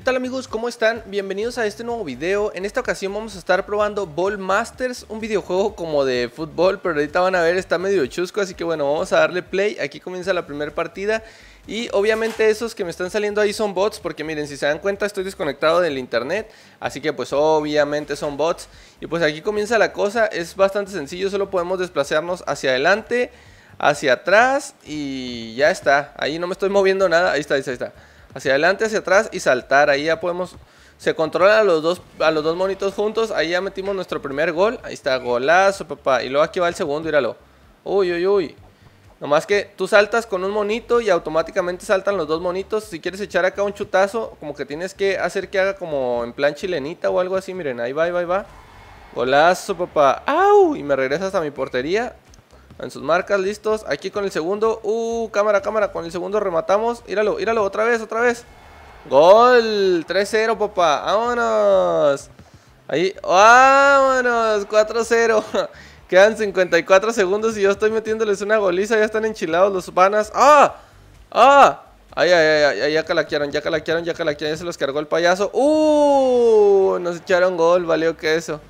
¿Qué tal amigos? ¿Cómo están? Bienvenidos a este nuevo video. En esta ocasión vamos a estar probando Ball Masters, un videojuego como de fútbol, pero ahorita van a ver, está medio chusco, así que bueno, vamos a darle play. Aquí comienza la primera partida y obviamente esos que me están saliendo ahí son bots, porque miren, si se dan cuenta estoy desconectado del internet, así que pues obviamente son bots. Y pues aquí comienza la cosa, es bastante sencillo, solo podemos desplazarnos hacia adelante, hacia atrás y ya está. Ahí no me estoy moviendo nada, ahí está, ahí está, ahí está hacia adelante, hacia atrás y saltar. Ahí ya podemos, se controla a los dos, a los dos monitos juntos. Ahí ya metimos nuestro primer gol. Ahí está, golazo, papá. Y luego aquí va el segundo, míralo. Uy, uy, uy. Nomás que tú saltas con un monito y automáticamente saltan los dos monitos. Si quieres echar acá un chutazo, como que tienes que hacer que haga como en plan chilenita o algo así. Miren, ahí va, ahí va, ahí va. Golazo, papá. ¡Au! Y me regresas a mi portería. En sus marcas, listos. Aquí con el segundo. Uh, cámara, cámara. Con el segundo rematamos. Íralo, íralo. Otra vez, otra vez. Gol. 3-0, papá. Vámonos. Ahí. Vámonos. 4-0. Quedan 54 segundos y yo estoy metiéndoles una goliza. Ya están enchilados los banas. ¡Ah! ¡Ah! Ay, ay, ay, ay, ya calaquearon, ya calaquearon, ya calaquearon. Ya se los cargó el payaso. ¡Uh! Nos echaron gol. Valió que eso.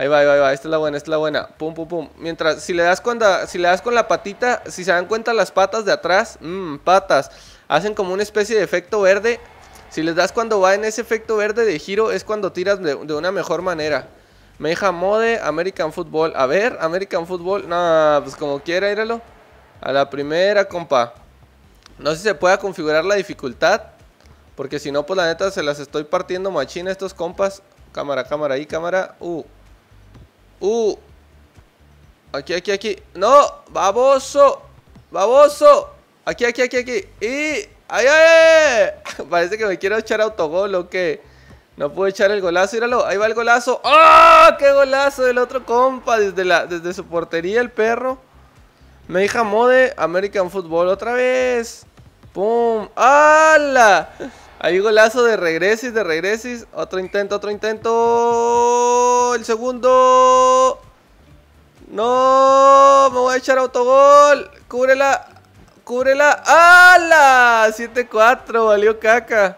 Ahí va, ahí va, ahí va. Esta es la buena, esta es la buena. Pum, pum, pum. Mientras, si le das, cuando, si le das con la patita, si se dan cuenta las patas de atrás, mmm, patas, hacen como una especie de efecto verde. Si les das cuando va en ese efecto verde de giro, es cuando tiras de, una mejor manera. Meja Mode, American Football. A ver, American Football. No, pues como quiera, íralo. A la primera, compa. No sé si se pueda configurar la dificultad. Porque si no, pues la neta se las estoy partiendo machina estos compas. Cámara, cámara ahí, cámara. Uh, Uh. Aquí, aquí, aquí. No, baboso. Baboso. Aquí, aquí, aquí, aquí. Y... ¡Ay, ay! Parece que me quiero echar autogol o qué. No puedo echar el golazo, míralo. Ahí va el golazo. ¡Ah! ¡Qué golazo del otro compa! Desde, la, desde su portería el perro. Me hija Mode, American Football otra vez. ¡Pum! ¡Hala! Ahí golazo de regresis, de regresis. Otro intento, otro intento. El segundo. No, me voy a echar autogol. Cúbrela, cúbrela. ¡Ala! 7-4, valió caca.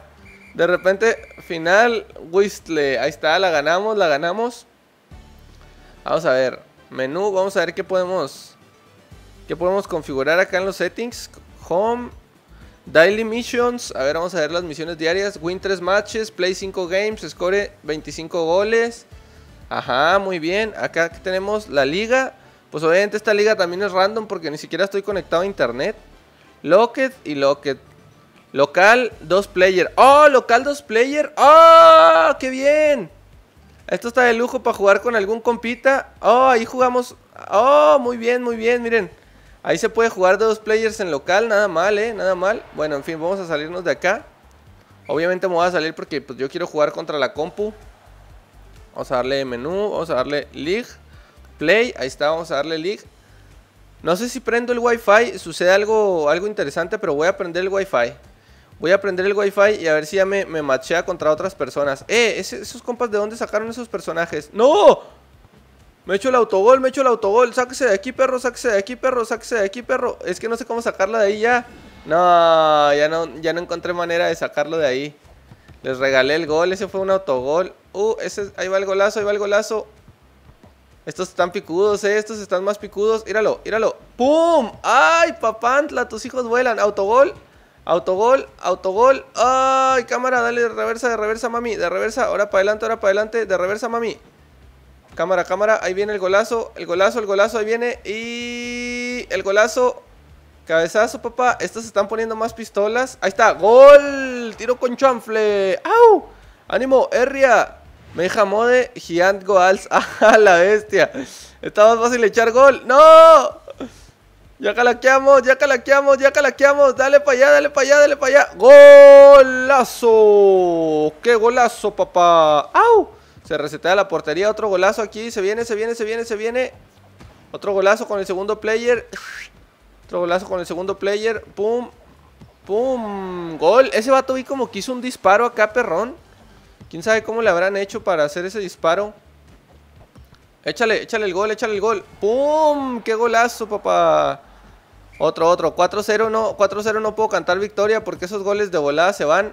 De repente, final, Whistle. Ahí está, la ganamos, la ganamos. Vamos a ver, menú, vamos a ver qué podemos qué podemos configurar acá en los settings. Home, Daily Missions, a ver, vamos a ver las misiones diarias. Win 3 matches, play 5 games, score 25 goles. Ajá, muy bien. Acá tenemos la liga. Pues obviamente esta liga también es random porque ni siquiera estoy conectado a internet. Locket y Locket. Local 2 player. ¡Oh! Local 2 player. ¡Oh! ¡Qué bien! Esto está de lujo para jugar con algún compita. ¡Oh! Ahí jugamos. ¡Oh! Muy bien, muy bien. Miren. Ahí se puede jugar de dos players en local, nada mal, ¿eh? Nada mal. Bueno, en fin, vamos a salirnos de acá. Obviamente me voy a salir porque pues, yo quiero jugar contra la compu. Vamos a darle menú, vamos a darle League, Play, ahí está, vamos a darle League. No sé si prendo el wifi, sucede algo, algo interesante, pero voy a prender el wifi. Voy a prender el wifi y a ver si ya me, me machea contra otras personas. ¡Eh! ¿Esos compas de dónde sacaron esos personajes? ¡No! Me echo el autogol, me echo el autogol. Sáquese de aquí, perro, sáquese de aquí, perro, sáquese de aquí, perro. Es que no sé cómo sacarla de ahí ya. No, ya no, ya no encontré manera de sacarlo de ahí. Les regalé el gol, ese fue un autogol. Uh, ese, ahí va el golazo, ahí va el golazo. Estos están picudos, eh, estos están más picudos. Íralo, íralo. ¡Pum! ¡Ay, papantla! Tus hijos vuelan. Autogol, autogol, autogol. ¡Ay, cámara! Dale de reversa, de reversa, mami. De reversa, ahora para adelante, ahora para adelante. De reversa, mami. Cámara, cámara, ahí viene el golazo, el golazo, el golazo, ahí viene y el golazo. Cabezazo, papá. Estas están poniendo más pistolas. Ahí está, gol. Tiro con chanfle. ¡Au! Ánimo, Herria. Meja Mode, Giant Goals. ¡Ah, la bestia! Está más fácil echar gol. ¡No! Ya calaqueamos, ya calaqueamos, ya calaqueamos. Dale para allá, dale para allá, dale para allá. ¡Golazo! ¡Qué golazo, papá! ¡Au! Se resetea la portería. Otro golazo aquí. Se viene, se viene, se viene, se viene. Otro golazo con el segundo player. Otro golazo con el segundo player. Pum. Pum. Gol. Ese vato vi como que hizo un disparo acá, perrón. Quién sabe cómo le habrán hecho para hacer ese disparo. Échale, échale el gol, échale el gol. ¡Pum! ¡Qué golazo, papá! Otro, otro. 4-0 no, 4-0 no puedo cantar victoria porque esos goles de volada se van.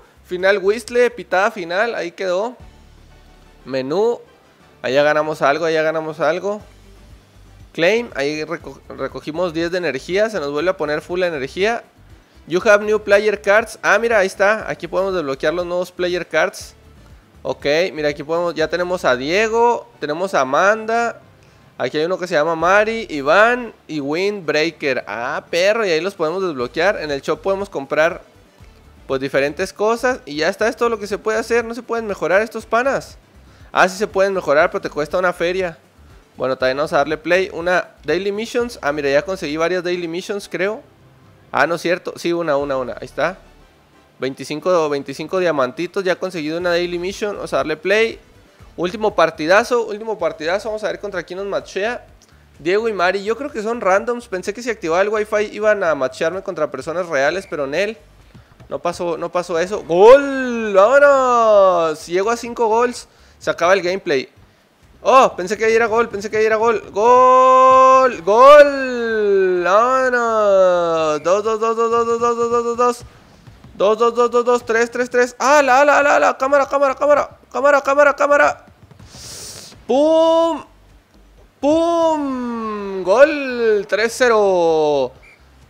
Final Whistle, pitada final, ahí quedó. Menú, allá ganamos algo, allá ganamos algo. Claim, ahí recogimos 10 de energía, se nos vuelve a poner full energía. You have new player cards. Ah, mira, ahí está. Aquí podemos desbloquear los nuevos player cards. Ok, mira, aquí podemos, ya tenemos a Diego, tenemos a Amanda. Aquí hay uno que se llama Mari, Iván y Windbreaker. Ah, perro, y ahí los podemos desbloquear. En el shop podemos comprar pues diferentes cosas y ya está, es todo lo que se puede hacer, no se pueden mejorar estos panas. Ah, sí se pueden mejorar, pero te cuesta una feria. Bueno, también vamos a darle play. Una Daily Missions. Ah, mira, ya conseguí varias Daily Missions, creo. Ah, no es cierto. Sí, una, una, una. Ahí está. 25, 25 diamantitos. Ya he conseguido una Daily Mission. Vamos a darle play. Último partidazo. Último partidazo. Vamos a ver contra quién nos machea. Diego y Mari. Yo creo que son randoms. Pensé que si activaba el wifi iban a machearme contra personas reales, pero en él. No pasó, no pasó eso. ¡Gol! ¡Vámonos! Llego a 5 gols. Se acaba el gameplay. Oh, pensé que era gol, pensé que era gol. ¡Gol! ¡Gol! ¡Vámonos! 2, 2, 2, 2, 2, 2, 2, 2, 2, 2. 2, 2, 2, 2, 2, 3, 3, 3. ¡Ala, la, la, la, la! ¡Cámara, cámara, cámara! ¡Cámara, cámara, cámara! ¡Pum! ¡Pum! ¡Gol! 3-0.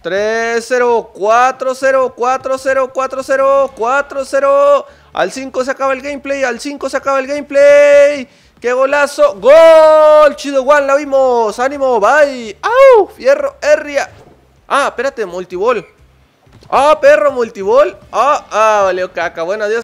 3, 0, 4, 0, 4, 0, 4, 0, 4, 0. Al 5 se acaba el gameplay, al 5 se acaba el gameplay. ¡Qué golazo! ¡Gol! Chido Juan, la vimos. ¡Ánimo! ¡Bye! ¡Au! Fierro, herria. Ah, espérate, multibol. Ah, perro, multibol. Ah, ah, valeo caca. Bueno, adiós.